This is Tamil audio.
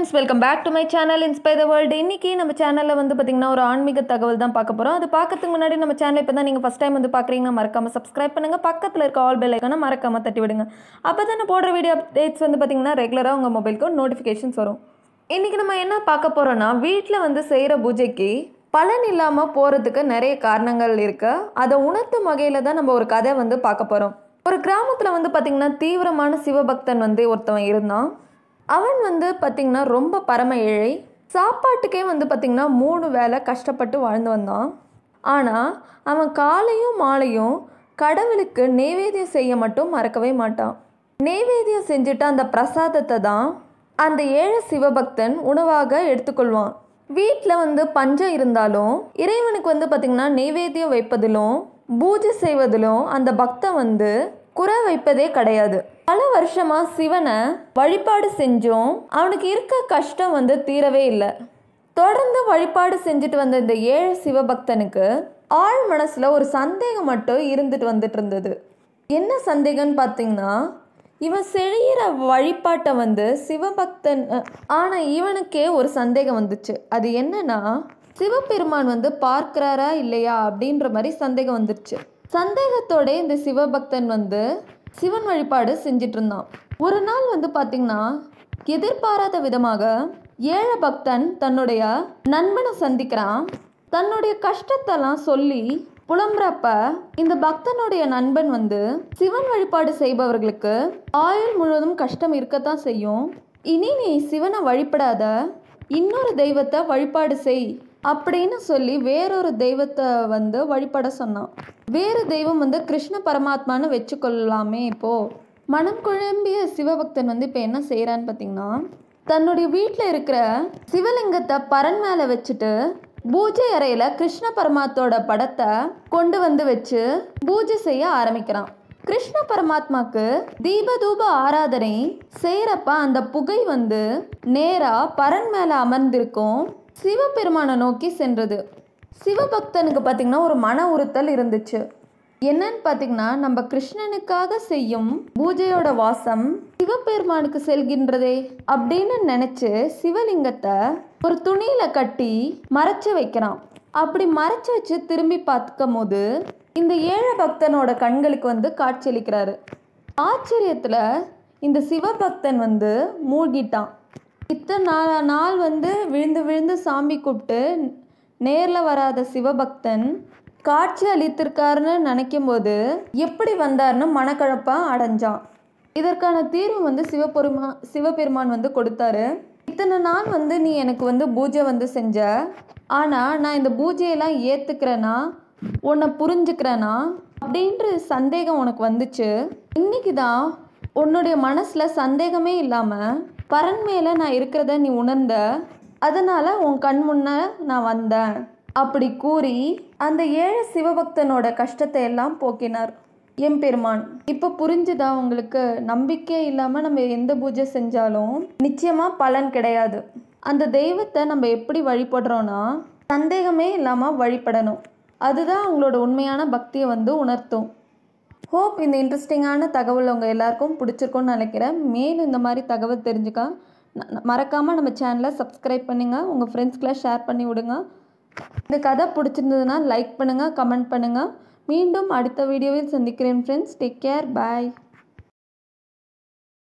friends welcome back to my channel inspire the world இன்றைக்கி நம்ம சேனலில் வந்து பார்த்திங்கன்னா ஒரு ஆன்மீக தகவல் தான் பார்க்க போகிறோம் அது பார்க்கறதுக்கு முன்னாடி நம்ம சேனல் இப்போ தான் நீங்கள் ஃபஸ்ட் டைம் வந்து பார்க்குறீங்கன்னா மறக்காமல் சப்ஸ்கிரைப் பண்ணுங்கள் பக்கத்தில் இருக்க ஆல் பெல் ஐக்கான மறக்காமல் தட்டி விடுங்க அப்போ தான் போடுற வீடியோ அப்டேட்ஸ் வந்து பார்த்திங்கன்னா ரெகுலராக உங்கள் மொபைலுக்கு நோட்டிஃபிகேஷன்ஸ் வரும் இன்றைக்கி நம்ம என்ன பார்க்க போகிறோன்னா வீட்டில் வந்து செய்கிற பூஜைக்கு பலன் இல்லாமல் போகிறதுக்கு நிறைய காரணங்கள் இருக்குது அதை உணர்த்தும் வகையில் தான் நம்ம ஒரு கதை வந்து பார்க்க போகிறோம் ஒரு கிராமத்தில் வந்து பார்த்திங்கன்னா தீவிரமான சிவபக்தன் வந்து ஒருத்தவன் இருந்தான் அவன் வந்து பார்த்திங்கன்னா ரொம்ப பரம ஏழை சாப்பாட்டுக்கே வந்து பார்த்திங்கன்னா மூணு வேலை கஷ்டப்பட்டு வாழ்ந்து வந்தான் ஆனால் அவன் காலையும் மாலையும் கடவுளுக்கு நெய்வேத்தியம் செய்ய மட்டும் மறக்கவே மாட்டான் நெய்வேத்தியம் செஞ்சுட்டு அந்த பிரசாதத்தை தான் அந்த ஏழை சிவபக்தன் உணவாக எடுத்துக்கொள்வான் வீட்டில் வந்து பஞ்சம் இருந்தாலும் இறைவனுக்கு வந்து பார்த்திங்கன்னா நெய்வேத்தியம் வைப்பதிலும் பூஜை செய்வதிலும் அந்த பக்தன் வந்து குறை வைப்பதே கிடையாது பல வருஷமா சிவனை வழிபாடு செஞ்சும் அவனுக்கு இருக்க கஷ்டம் வந்து தீரவே இல்லை தொடர்ந்து வழிபாடு செஞ்சுட்டு வந்த இந்த ஏழு சிவபக்தனுக்கு ஆழ் மனசில் ஒரு சந்தேகம் மட்டும் இருந்துட்டு வந்துட்டு இருந்தது என்ன சந்தேகம்னு பார்த்தீங்கன்னா இவன் செழிகிற வழிபாட்டை வந்து சிவபக்தன் ஆனால் இவனுக்கே ஒரு சந்தேகம் வந்துச்சு அது என்னன்னா சிவபெருமான் வந்து பார்க்குறாரா இல்லையா அப்படின்ற மாதிரி சந்தேகம் வந்துருச்சு சந்தேகத்தோட இந்த சிவபக்தன் வந்து சிவன் வழிபாடு செஞ்சிட்டு இருந்தான் ஒரு நாள் வந்து பார்த்தீங்கன்னா எதிர்பாராத விதமாக ஏழ பக்தன் தன்னுடைய நண்பனை சந்திக்கிறான் தன்னுடைய கஷ்டத்தெல்லாம் சொல்லி புலம்புறப்ப இந்த பக்தனுடைய நண்பன் வந்து சிவன் வழிபாடு செய்பவர்களுக்கு ஆயுள் முழுவதும் கஷ்டம் இருக்கத்தான் செய்யும் இனி நீ சிவனை வழிபடாத இன்னொரு தெய்வத்தை வழிபாடு செய் அப்படின்னு சொல்லி வேறொரு தெய்வத்தை வந்து வழிபட சொன்னான் வேறு தெய்வம் வந்து கிருஷ்ண பரமாத்மான்னு வச்சுக்கொள்ளலாமே இப்போது மனம் குழம்பிய சிவபக்தன் வந்து இப்போ என்ன செய்கிறான்னு பார்த்தீங்கன்னா தன்னுடைய வீட்டில் இருக்கிற சிவலிங்கத்தை பரன் மேலே வச்சுட்டு பூஜை அறையில் கிருஷ்ண பரமாத்தோட படத்தை கொண்டு வந்து வச்சு பூஜை செய்ய ஆரம்பிக்கிறான் கிருஷ்ண பரமாத்மாக்கு தீபதூப ஆராதனை செய்கிறப்ப அந்த புகை வந்து நேராக பரன் மேலே அமர்ந்திருக்கும் சிவபெருமானை நோக்கி சென்றது சிவபக்தனுக்கு பார்த்திங்கன்னா ஒரு மன உறுத்தல் இருந்துச்சு என்னன்னு பார்த்தீங்கன்னா நம்ம கிருஷ்ணனுக்காக செய்யும் பூஜையோட வாசம் சிவபெருமானுக்கு செல்கின்றதே அப்படின்னு நினச்சி சிவலிங்கத்தை ஒரு துணியில் கட்டி மறைச்சு வைக்கிறான் அப்படி மறைச்சு வச்சு திரும்பி பார்த்துக்கும் போது இந்த ஏழை பக்தனோட கண்களுக்கு வந்து காட்சியளிக்கிறாரு ஆச்சரியத்தில் இந்த சிவபக்தன் வந்து மூழ்கிட்டான் இத்தனை நாலா நாள் வந்து விழுந்து விழுந்து சாமி கூப்பிட்டு நேரில் வராத சிவபக்தன் காட்சி அளித்திருக்காருன்னு நினைக்கும் போது எப்படி வந்தார்னு மனக்கழப்பாக அடைஞ்சான் இதற்கான தீர்வு வந்து சிவபெருமா சிவபெருமான் வந்து கொடுத்தாரு இத்தனை நாள் வந்து நீ எனக்கு வந்து பூஜை வந்து செஞ்ச ஆனால் நான் இந்த பூஜையெல்லாம் ஏற்றுக்கிறேன்னா உன்னை புரிஞ்சுக்கிறேன்னா அப்படின்ற சந்தேகம் உனக்கு வந்துச்சு இன்னைக்கு தான் உன்னுடைய மனசில் சந்தேகமே இல்லாமல் பரன் மேலே நான் இருக்கிறத நீ உணர்ந்த அதனால் உன் கண் முன்ன நான் வந்தேன் அப்படி கூறி அந்த ஏழை சிவபக்தனோட கஷ்டத்தை எல்லாம் போக்கினார் எம்பெருமான் இப்போ புரிஞ்சுதா உங்களுக்கு நம்பிக்கை இல்லாமல் நம்ம எந்த பூஜை செஞ்சாலும் நிச்சயமாக பலன் கிடையாது அந்த தெய்வத்தை நம்ம எப்படி வழிபடுறோன்னா சந்தேகமே இல்லாமல் வழிபடணும் அதுதான் அவங்களோட உண்மையான பக்தியை வந்து உணர்த்தும் ஹோப் இந்த இன்ட்ரெஸ்டிங்கான தகவல் உங்கள் எல்லாருக்கும் பிடிச்சிருக்கோன்னு நினைக்கிறேன் மேலும் இந்த மாதிரி தகவல் தெரிஞ்சுக்க மறக்காமல் நம்ம சேனலை சப்ஸ்கிரைப் பண்ணுங்கள் உங்கள் ஃப்ரெண்ட்ஸ்க்குலாம் ஷேர் பண்ணி விடுங்க இந்த கதை பிடிச்சிருந்ததுன்னா லைக் பண்ணுங்கள் கமெண்ட் பண்ணுங்கள் மீண்டும் அடுத்த வீடியோவில் சந்திக்கிறேன் ஃப்ரெண்ட்ஸ் டேக் கேர் பாய்